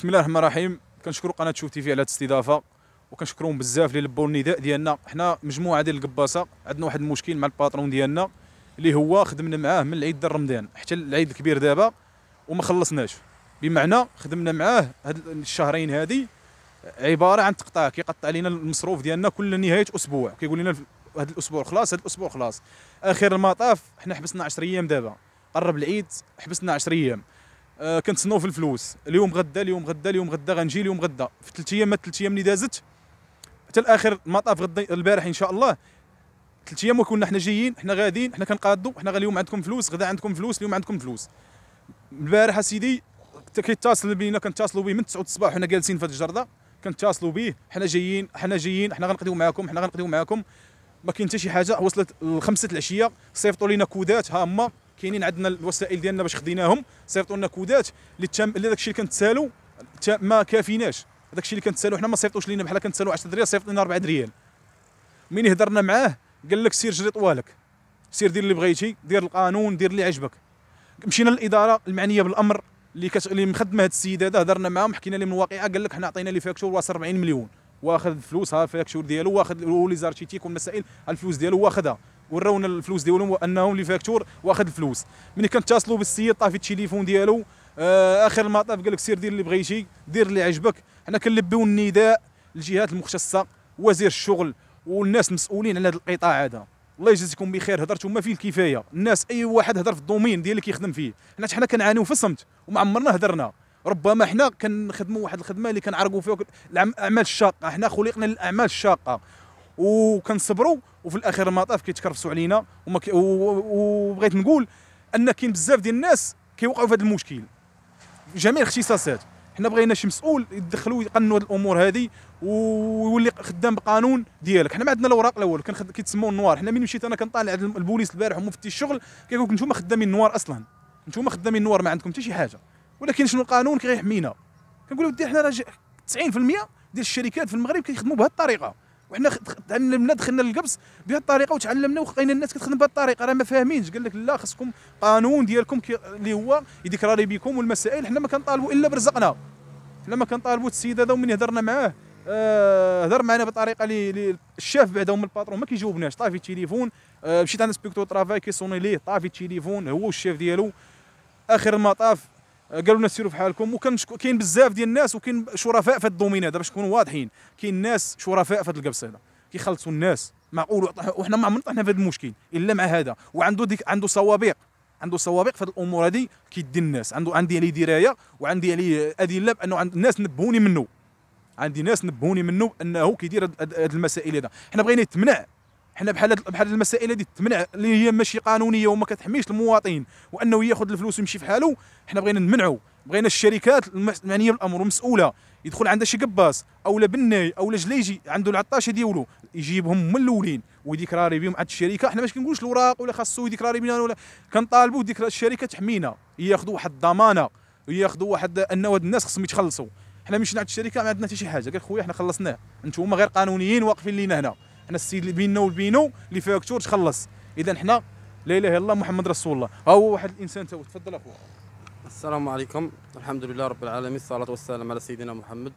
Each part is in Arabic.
بسم الله الرحمن الرحيم كنشكروا قناه شوف في على الاستضافه وكنشكرهم بزاف اللي لبوا النداء ديالنا حنا مجموعه ديال القباصه عندنا واحد المشكل مع الباترون ديالنا اللي هو خدمنا معاه من العيد ديال رمضان حتى العيد الكبير دابا وما خلصناش بمعنى خدمنا معاه هاد الشهرين هادي عباره عن تقطاع كيقطع لنا المصروف ديالنا كل نهايه اسبوع كيقول لنا هاد الاسبوع خلاص هاد الاسبوع خلاص اخر المطاف حنا حبسنا 10 ايام دابا قرب العيد حبسنا 10 ايام آه كنتسناو في الفلوس اليوم غدا اليوم غدا اليوم غدا غنجي اليوم غدا في ثلاث ايام ثلاث ايام اللي دازت حتى الاخر المطاف غدا البارح ان شاء الله ثلاث ايام وكنا حنا جايين حنا غاديين حنا كنقادو حنا اليوم عندكم فلوس غدا عندكم فلوس اليوم عندكم فلوس البارح اسيدي كيتصل بينا كنتصلوا به من 9 الصباح وحنا جالسين في هذه الجرده كنتصلوا به حنا جايين حنا جايين حنا غنقضيو معاكم حنا غنقضيو معاكم ما كاين حتى شي حاجه وصلت لخمسه العشيه صيفطوا لينا كودات ها هما كاينين عندنا الوسائل ديالنا باش خديناهم صيفطوا لنا كودات اللي تم اللي داكشي اللي كنتسالوا ما كافيناش داكشي اللي كنتسالوا حنا ما صيفطوش لينا بحال كنتسالوا 10 دريال صيفط لنا 4 دريال مين هضرنا معاه قال لك سير جري طوالك سير دير اللي بغيتي دير القانون دير اللي عجبك مشينا للاداره المعنيه بالامر اللي كت... اللي مخدمه هذا السيد هذا هضرنا معاهم حكينا لهم الواقعه قال لك حنا عطينا لي فاكتور واصل 40 مليون واخذ ها الفاكتور ديالو واخذ لي زارتيتيك والمسائل الفلوس ديالو واخذها وراونا الفلوس ديالهم وانهم لي فاكتور واخد الفلوس ملي كنتصلوا بالسيد طافي التليفون ديالو آه، اخر المطاف قال لك سير دير اللي بغيتي دير اللي عجبك حنا كنلبيو النداء للجهات المختصه وزير الشغل والناس المسؤولين على هذا القطاع هذا الله يجازيكم بخير هضرتوا ما فيه الكفايه الناس اي واحد هضر في الدومين ديال اللي كيخدم فيه حنا حنا كنعانيو في الصمت وما عمرنا هضرنا ربما حنا كنخدموا واحد الخدمه اللي كنعرقوا فيها الاعمال الشاقه حنا خلقنا للاعمال الشاقه وكنصبروا وفي الاخير المطاف كيتكرفسوا علينا وبغيت نقول ان كاين بزاف ديال الناس كيوقعوا في هذا المشكل جميع الاختصاصات حنا بغينا شي مسؤول يدخلوا يقنوا هذه الامور هذه ويولي خدام بقانون ديالك حنا ما عندنا الاوراق لا والو كيتسموا النوار حنا ملي مشيت انا كنطالع البوليس البارح ومفتي الشغل كيقول لك نتوما خدامين النوار اصلا نتوما خدامين النوار ما عندكم حتى شي حاجه ولكن شنو القانون كيحمينا كنقول ودي حنا راه 90% ديال الشركات في المغرب كيخدموا بهذه الطريقه وحنا تعلمنا دخلنا للقبس بهذه الطريقه وتعلمنا وخلينا الناس كتخدم بهذه الطريقه راه ما فاهمينش قال لك لا خصكم قانون ديالكم اللي هو يديك راري بكم والمسائل حنا ما كنطالبوا الا برزقنا حنا ما كنطالبوا السيد هذا ومن هضرنا معاه آه، هضر معنا بطريقه اللي الشاف بعدا من الباترون ما كيجاوبناش طافي التليفون آه مشيت عند سبيكتور ترافاي كيصوني ليه طافي التليفون هو والشاف ديالو اخر المطاف قالوا لنا سيروا في حالكم وكنشكو كاين بزاف ديال الناس وكاين شرفاء في هذا الدومين هذا باش نكونوا واضحين كاين ناس شرفاء في هذا القبصه هذا كيخلصوا الناس معقول وحنا ما عمرنا طحنا في هذا المشكل الا مع هذا وعنده ديك عنده صوابيق عنده صوابق في هذه الامور هذه كيدي الناس عنده عندي عليه درايه وعندي عليه ادله بانه عند الناس نبهوني منه عندي ناس نبهوني منه انه كيدير هذه المسائل هذا حنا بغينا يتمنع حنا بحال بحال المسائل هذه تمنع اللي هي ماشي قانونيه وما كتحميش المواطن وانه ياخذ الفلوس ويمشي في حاله حنا بغينا نمنعو بغينا الشركات المعنيه بالامر ومسؤوله يدخل عندها شي قباص او لا بناي او لا جليجي عنده العطاشه ديالو يجيبهم من الاولين ويديكراري بهم عند الشركه حنا ماش كنقولش الوراق ولا خاصو يديكراري بنا ولا كنطالبوا ديك الشركه تحمينا ياخذوا واحد الضمانه ياخذوا واحد ان هاد الناس خصهم يتخلصوا حنا مشينا عند الشركه ما عندنا حتى شي حاجه قال خويا حنا خلصناه انتوما غير قانونيين واقفين لينا هنا حنا السيد اللي بيننا والبينو اللي فيها كتور تخلص اذا حنا لا اله الا الله محمد رسول الله ها هو واحد الانسان تا تفضل اخويا السلام عليكم الحمد لله رب العالمين الصلاه والسلام على سيدنا محمد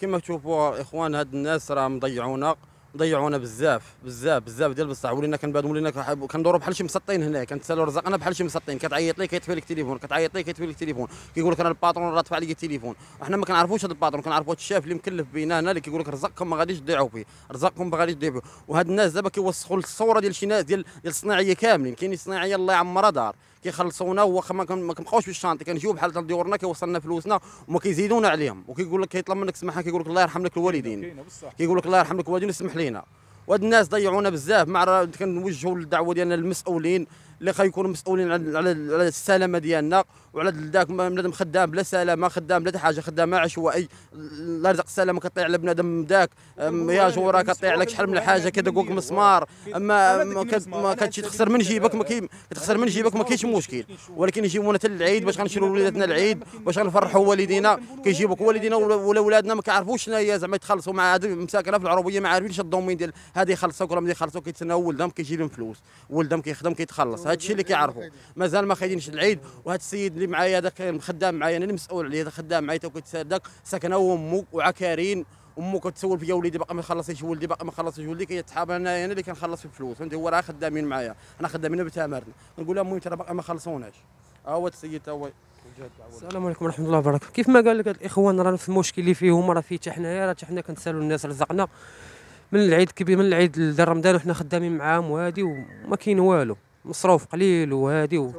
كما تشوفوا اخوان هاد الناس راه مضيعونا ضيعونا بزاف بزاف بزاف ديال بصح ولينا كنبادوا ولينا كندورو بحال شي مسطين هنا كنتسالوا رزقنا بحال شي مسطين كتعيط لي كيطفي لك التليفون كتعيط لي كيطفي لك التليفون كيقول لك انا الباترون راه طفى عليا التليفون وحنا ما كنعرفوش هذا الباترون كنعرفوا هذا الشاف اللي مكلف بينا هنا اللي كيقول لك رزقكم ما غاديش تضيعوا فيه رزقكم ما غاديش تضيعوا فيه وهاد الناس دابا كيوسخوا الصوره ديال شي ناس ديال ديال الصناعيه كاملين كاين صناعيه الله يعمرها دار كيخلصونا واخا ما كنبقاوش الشانطي كنجيو بحال ديورنا كيوصلنا فلوسنا وما كيزيدونا عليهم وكيقول لك كيطلب منك سماحه كيقول لك الله يرحم لك الوالدين كيقول لك الله يرحم لك الوالدين سمح لينا وهاد الناس ضيعونا بزاف مع كنوجهوا الدعوه ديالنا للمسؤولين اللي غيكونوا مسؤولين على على السلامه ديالنا وعلى ذاك بنادم خدام بلا سلامه خدام بلا حاجه خدام عشوائي لا رزق السلامه كطيح على بنادم ذاك يا جوره كطيح لك شحال من حاجه كيدقوك مسمار اما كتمشي تخسر من جيبك ما كتخسر من جيبك ما كاينش مشكل ولكن يجيبونا حتى العيد باش غنشيلوا وليداتنا العيد باش غنفرحوا والدينا كيجيبوك والدينا ولا ولادنا ما كيعرفوش شنو هي زعما يتخلصوا مع مساكنه في العربيه ما عارفينش الدومين ديال هذه خلصوك ولا ما يخلصوك كيتسناو ولدهم كيجي لهم فلوس ولدهم كيخدم كيتخلص هذا الشيء اللي كيعرفوا مازال ما خايدينش العيد وهذا السيد اللي معايا هذاك خدام معايا انا اللي مسؤول عليه هذا خدام معايا وكيتصدق ساكنه هو امه وعكارين امه كتسول فيا وليدي باقي ما خلصتش ولدي باقي ما خلصتش ولدي كيتحاب انا انا اللي كنخلص الفلوس فهمتي هو راه خدامين معايا انا خدامين بتمارنا نقول لهم المهم ترى باقي ما خلصوناش ها هو السيد هو السلام عليكم ورحمه الله وبركاته كيف ما قال لك الاخوان راه في المشكل اللي فيهم راه فيه حتى حنايا راه حنا كنسالوا الناس رزقنا من العيد كبير من العيد لرمضان وحنا خدامين معاهم وهادي وما كاين والو مصروف قليل وهادي و...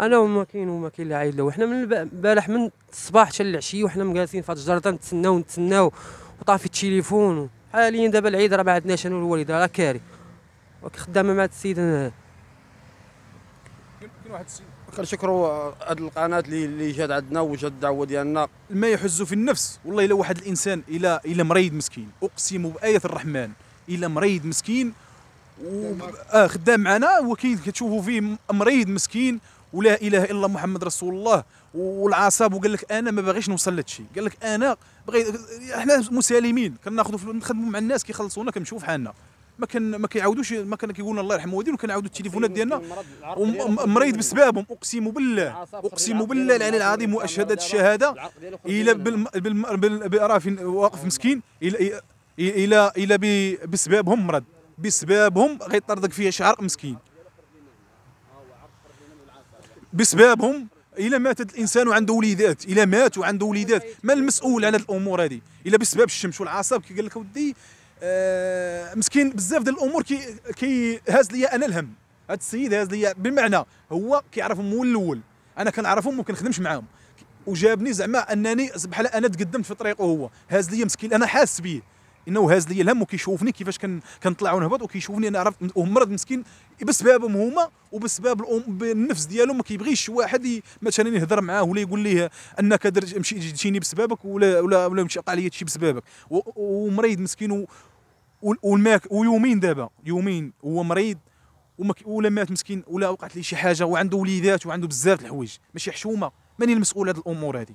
انا وما كاين وما كاين لا عايد له وحنا من البارح من الصباح حتى العشيه وحنا مجالسين في هاد الجرده نتسناو نتسناو وطافي التليفون حاليا دابا العيد راه ما عندناش انا والوالده راه كاري خدامه مع انا كاين واحد السيد كنشكروا آه، هاد القناه اللي اللي جات عندنا وجات الدعوه ديالنا ما يحز في النفس والله الا واحد الانسان الا الا مريض مسكين اقسم بايه الرحمن الا مريض مسكين و... اه خدام معنا هو كاين كتشوفوا فيه مريض مسكين ولا اله الا الله محمد رسول الله والعصاب وقال لك انا ما باغيش نوصل لهادشي قال لك انا بغيت احنا مسالمين كناخذوا نخدموا مع الناس كيخلصونا كنمشيو في حالنا ما كان ما كيعاودوش ما كان كيقولنا الله يرحم والدينا وكنعاودوا التليفونات ديالنا مريض بسببهم اقسم بالله اقسم بالله العلي العظيم واشهد الشهاده الى بالم... راه واقف مسكين الى الى الى بسبابهم مرض بسببهم غيطردك فيها شعر مسكين بسببهم الا ماتت الانسان وعنده وليدات الا مات وعنده وليدات ما المسؤول على هذه الامور هذه الا بسبب الشمس والعصاب كي قال لك ودي آه مسكين بزاف ديال الامور كي كي هاز ليا انا الهم هذا السيد هاز ليا بمعنى هو كيعرفهم من الاول انا كنعرفهم وما كنخدمش معاهم وجابني زعما انني بحال انا تقدمت في طريقه هو هاز ليا مسكين انا حاسس بيه انه هاز لي الهم وكيشوفني كيفاش كنطلع ونهبط وكيشوفني انا عرفت وهم مرض مسكين بسببهم هما وبسبب النفس ديالهم ما كيبغيش واحد مثلا يهضر معاه ولا يقول ليه انك درت جيتيني بسببك ولا ولا ولا مشي وقع لي شي بسببك ومريض مسكين والماك ويومين دابا يومين هو مريض وما ولا مات مسكين ولا وقعت لي شي حاجه وعنده وليدات وعنده بزاف د الحوايج ماشي حشومه ماني المسؤول هاد الامور هذه